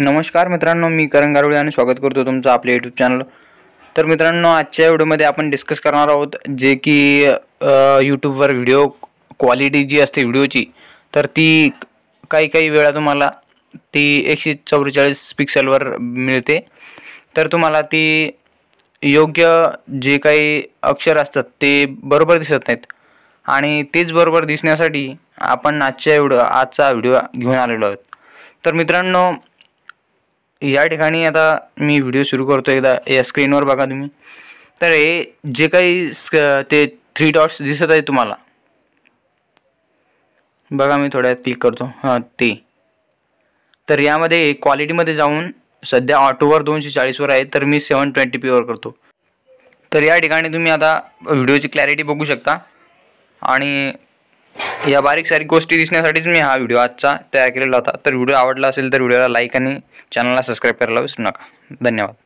नमस्कार मित्रांनो मी करण गारुळे आणि स्वागत करतो तुमचं आपल्या यूट्यूब चॅनल तर मित्रांनो आजच्या व्हिडिओमध्ये आपण डिस्कस करणार आहोत जे की यूट्यूबवर व्हिडिओ क्वालिटी जी असते व्हिडिओची तर ती काही काही वेळा तुम्हाला ती एकशे चौवेचाळीस पिक्सलवर मिळते तर तुम्हाला ती योग्य जे काही अक्षर असतात ते बरोबर दिसत नाहीत आणि तेच बरोबर दिसण्यासाठी आपण आजच्या व्हिडिओ आजचा व्हिडिओ घेऊन आलेलो आहोत तर मित्रांनो या ठिकाणी आता मी व्हिडिओ सुरू करतो एकदा या स्क्रीनवर बघा तुम्ही तर हे जे काही स्क ते थ्री डॉट्स दिसत आहे तुम्हाला बघा मी थोड्या क्लिक करतो हां ते तर यामध्ये क्वालिटीमध्ये जाऊन सध्या ऑटोवर दोनशे चाळीसवर आहे तर मी सेवन ट्वेंटी पीवर करतो तर या ठिकाणी तुम्ही आता व्हिडिओची क्लॅरिटी बघू शकता आणि या बारीक सारीक गोष्टी दिसण्यासाठीच मी हा व्हिडिओ आजचा तयार केलेला होता तर व्हिडिओ आवडला असेल तर व्हिडिओला लाईक आणि चॅनलला सबस्क्राईब करायला विसरू नका धन्यवाद